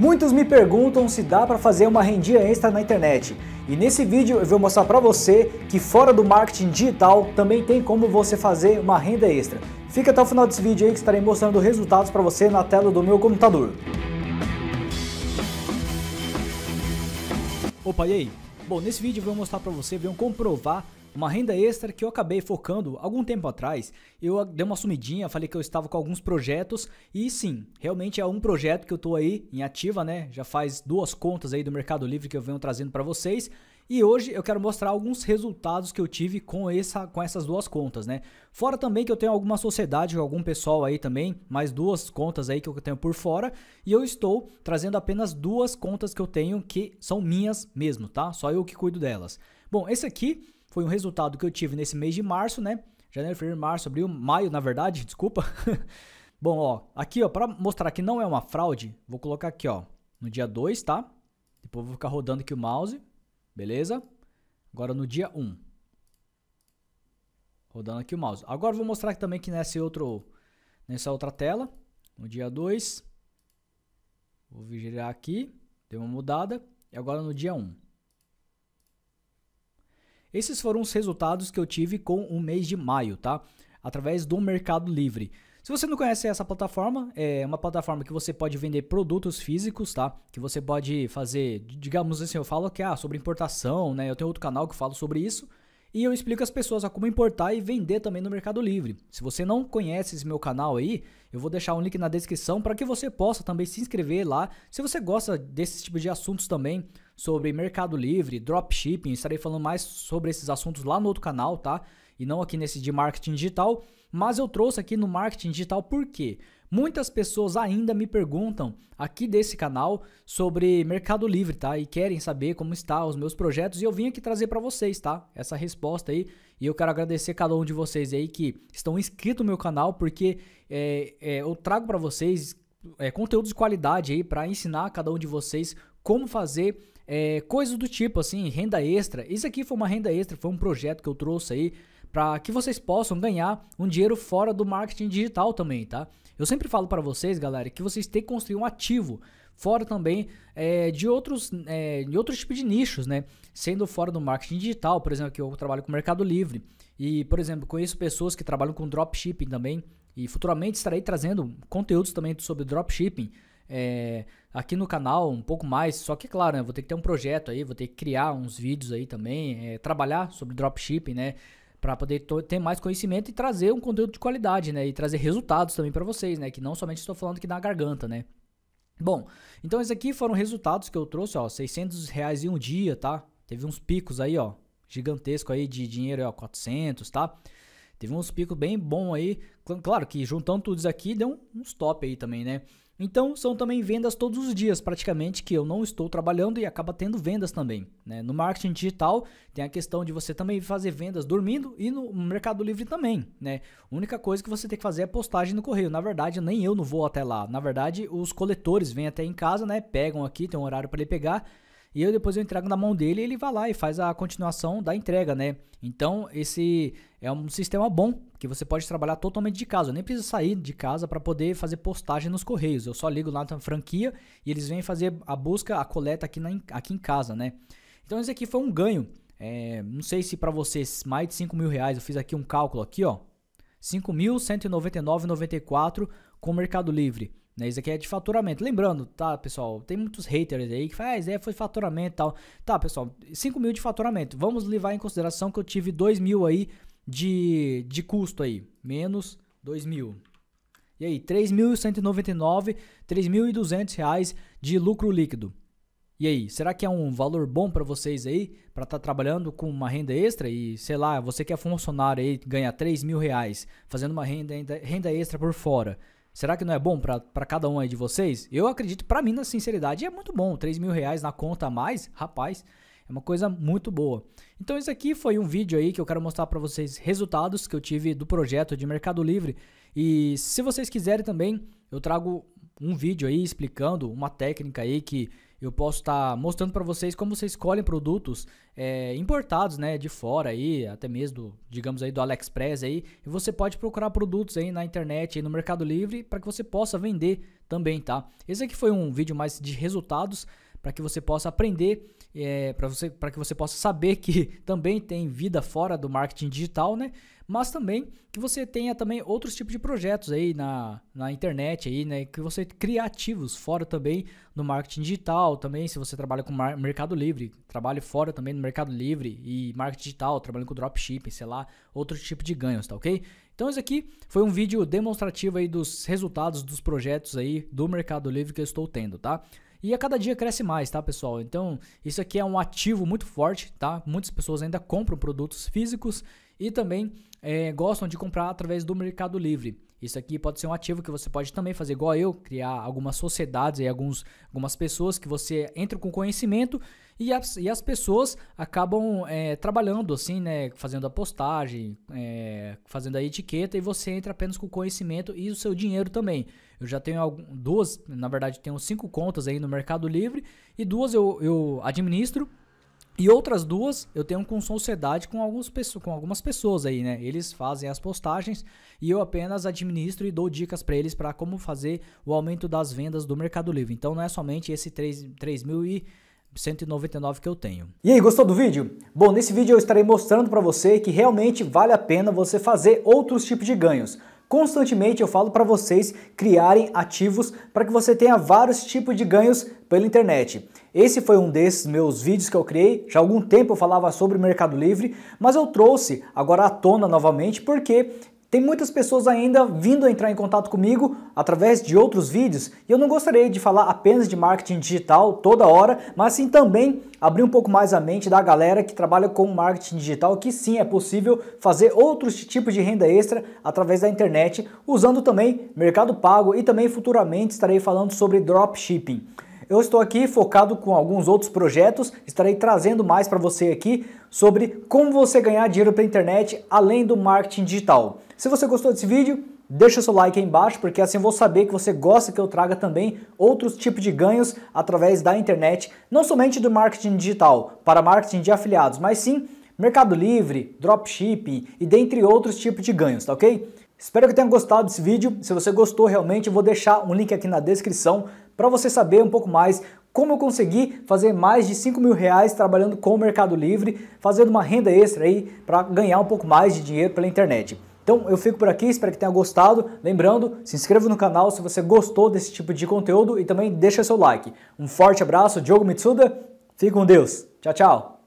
Muitos me perguntam se dá para fazer uma rendia extra na internet. E nesse vídeo eu vou mostrar para você que fora do marketing digital também tem como você fazer uma renda extra. Fica até o final desse vídeo aí que estarei mostrando resultados para você na tela do meu computador. Opa, e aí? Bom, nesse vídeo eu vou mostrar para você, vou comprovar uma renda extra que eu acabei focando algum tempo atrás, eu dei uma sumidinha, falei que eu estava com alguns projetos e sim, realmente é um projeto que eu estou aí em ativa, né? Já faz duas contas aí do Mercado Livre que eu venho trazendo para vocês. E hoje eu quero mostrar alguns resultados que eu tive com, essa, com essas duas contas, né? Fora também que eu tenho alguma sociedade com algum pessoal aí também, mais duas contas aí que eu tenho por fora, e eu estou trazendo apenas duas contas que eu tenho que são minhas mesmo, tá? Só eu que cuido delas. Bom, esse aqui foi um resultado que eu tive nesse mês de março, né? Janeiro, fevereiro, março, abril, maio, na verdade, desculpa. Bom, ó, aqui, ó, para mostrar que não é uma fraude, vou colocar aqui, ó, no dia 2, tá? Depois vou ficar rodando aqui o mouse, beleza? Agora no dia 1. Um. Rodando aqui o mouse. Agora vou mostrar também que nessa outro nessa outra tela, no dia 2, vou virar aqui, deu uma mudada, e agora no dia 1. Um. Esses foram os resultados que eu tive com o mês de maio, tá? Através do Mercado Livre. Se você não conhece essa plataforma, é uma plataforma que você pode vender produtos físicos, tá? Que você pode fazer, digamos assim, eu falo que ah, sobre importação, né? Eu tenho outro canal que falo sobre isso. E eu explico as pessoas a como importar e vender também no Mercado Livre. Se você não conhece esse meu canal aí, eu vou deixar um link na descrição para que você possa também se inscrever lá. Se você gosta desse tipo de assuntos também, sobre Mercado Livre, dropshipping, estarei falando mais sobre esses assuntos lá no outro canal, tá? E não aqui nesse de marketing digital, mas eu trouxe aqui no marketing digital porque Muitas pessoas ainda me perguntam aqui desse canal sobre Mercado Livre, tá? E querem saber como está os meus projetos e eu vim aqui trazer para vocês, tá? Essa resposta aí. E eu quero agradecer cada um de vocês aí que estão inscritos no meu canal, porque é, é, eu trago para vocês é, conteúdo de qualidade aí para ensinar a cada um de vocês como fazer é, coisas do tipo assim, renda extra. Isso aqui foi uma renda extra, foi um projeto que eu trouxe aí para que vocês possam ganhar um dinheiro fora do marketing digital também, tá? Eu sempre falo para vocês, galera, que vocês têm que construir um ativo fora também é, de outros é, de outros tipos de nichos, né? Sendo fora do marketing digital, por exemplo, que eu trabalho com Mercado Livre e, por exemplo, conheço pessoas que trabalham com dropshipping também e futuramente estarei trazendo conteúdos também sobre dropshipping é, aqui no canal um pouco mais. Só que, claro, né, vou ter que ter um projeto aí, vou ter que criar uns vídeos aí também, é, trabalhar sobre dropshipping, né? Para poder ter mais conhecimento e trazer um conteúdo de qualidade, né? E trazer resultados também para vocês, né? Que não somente estou falando aqui na garganta, né? Bom, então esses aqui foram resultados que eu trouxe, ó, 600 reais em um dia, tá? Teve uns picos aí, ó, gigantesco aí de dinheiro, ó, 400, tá? Teve uns picos bem bom aí. Claro que juntando tudo isso aqui, deu uns top aí também, né? Então são também vendas todos os dias, praticamente, que eu não estou trabalhando e acaba tendo vendas também. Né? No marketing digital tem a questão de você também fazer vendas dormindo e no Mercado Livre também. Né? A única coisa que você tem que fazer é postagem no correio. Na verdade, nem eu não vou até lá. Na verdade, os coletores vêm até em casa, né? Pegam aqui, tem um horário para ele pegar e eu depois eu entrego na mão dele e ele vai lá e faz a continuação da entrega, né? Então, esse é um sistema bom que você pode trabalhar totalmente de casa. Eu nem preciso sair de casa para poder fazer postagem nos correios. Eu só ligo lá na franquia e eles vêm fazer a busca, a coleta aqui, na, aqui em casa, né? Então, esse aqui foi um ganho. É, não sei se para vocês mais de 5 mil reais. Eu fiz aqui um cálculo aqui, ó. 5.199,94 com o Mercado Livre. Né? Isso aqui é de faturamento. Lembrando, tá, pessoal? Tem muitos haters aí que falam, ah, foi faturamento e tal. Tá, pessoal, 5 mil de faturamento. Vamos levar em consideração que eu tive 2 mil aí de, de custo aí. Menos 2 mil. E aí, 3.199, 3.200 reais de lucro líquido. E aí, será que é um valor bom para vocês aí, para estar tá trabalhando com uma renda extra e, sei lá, você que é funcionário aí, ganha 3 mil reais, fazendo uma renda, renda extra por fora. Será que não é bom para cada um aí de vocês? Eu acredito, para mim, na sinceridade, é muito bom. 3 mil reais na conta a mais, rapaz, é uma coisa muito boa. Então, isso aqui foi um vídeo aí que eu quero mostrar para vocês resultados que eu tive do projeto de Mercado Livre. E se vocês quiserem também, eu trago um vídeo aí explicando uma técnica aí que eu posso estar tá mostrando para vocês como vocês escolhem produtos é, importados, né, de fora aí, até mesmo, do, digamos aí, do AliExpress aí. E você pode procurar produtos aí na internet, aí no Mercado Livre, para que você possa vender também, tá? Esse aqui foi um vídeo mais de resultados para que você possa aprender, é, eh, para que você possa saber que também tem vida fora do marketing digital, né? Mas também que você tenha também outros tipos de projetos aí na, na internet aí, né? Que você criativos ativos fora também no marketing digital, também se você trabalha com mercado livre, trabalhe fora também no mercado livre e marketing digital, trabalhando com dropshipping, sei lá, outro tipo de ganhos, tá ok? Então esse aqui foi um vídeo demonstrativo aí dos resultados dos projetos aí do Mercado Livre que eu estou tendo, tá? E a cada dia cresce mais, tá, pessoal? Então, isso aqui é um ativo muito forte, tá? Muitas pessoas ainda compram produtos físicos e também é, gostam de comprar através do Mercado Livre. Isso aqui pode ser um ativo que você pode também fazer igual eu, criar algumas sociedades e alguns, algumas pessoas que você entra com conhecimento e as, e as pessoas acabam é, trabalhando assim, né? Fazendo a postagem, é, fazendo a etiqueta e você entra apenas com o conhecimento e o seu dinheiro também. Eu já tenho duas, na verdade, tenho cinco contas aí no Mercado Livre e duas eu, eu administro. E outras duas eu tenho com sociedade com, alguns, com algumas pessoas aí, né? Eles fazem as postagens e eu apenas administro e dou dicas para eles para como fazer o aumento das vendas do Mercado Livre. Então não é somente esse 3.000 3 mil e 199 que eu tenho. E aí, gostou do vídeo? Bom, nesse vídeo eu estarei mostrando para você que realmente vale a pena você fazer outros tipos de ganhos. Constantemente eu falo para vocês criarem ativos para que você tenha vários tipos de ganhos pela internet. Esse foi um desses meus vídeos que eu criei. Já há algum tempo eu falava sobre o Mercado Livre, mas eu trouxe agora à tona novamente porque tem muitas pessoas ainda vindo a entrar em contato comigo através de outros vídeos e eu não gostaria de falar apenas de marketing digital toda hora, mas sim também abrir um pouco mais a mente da galera que trabalha com marketing digital, que sim é possível fazer outros tipos de renda extra através da internet, usando também Mercado Pago e também futuramente estarei falando sobre dropshipping. Eu estou aqui focado com alguns outros projetos, estarei trazendo mais para você aqui sobre como você ganhar dinheiro pela internet além do marketing digital. Se você gostou desse vídeo, deixa seu like aí embaixo, porque assim eu vou saber que você gosta que eu traga também outros tipos de ganhos através da internet, não somente do marketing digital para marketing de afiliados, mas sim Mercado Livre, Dropshipping e dentre outros tipos de ganhos, tá ok? Espero que tenha gostado desse vídeo. Se você gostou realmente, eu vou deixar um link aqui na descrição para você saber um pouco mais como eu consegui fazer mais de 5 mil reais trabalhando com o Mercado Livre, fazendo uma renda extra aí para ganhar um pouco mais de dinheiro pela internet. Então eu fico por aqui, espero que tenha gostado. Lembrando, se inscreva no canal se você gostou desse tipo de conteúdo e também deixa seu like. Um forte abraço, Diogo Mitsuda. Fique com Deus. Tchau, tchau.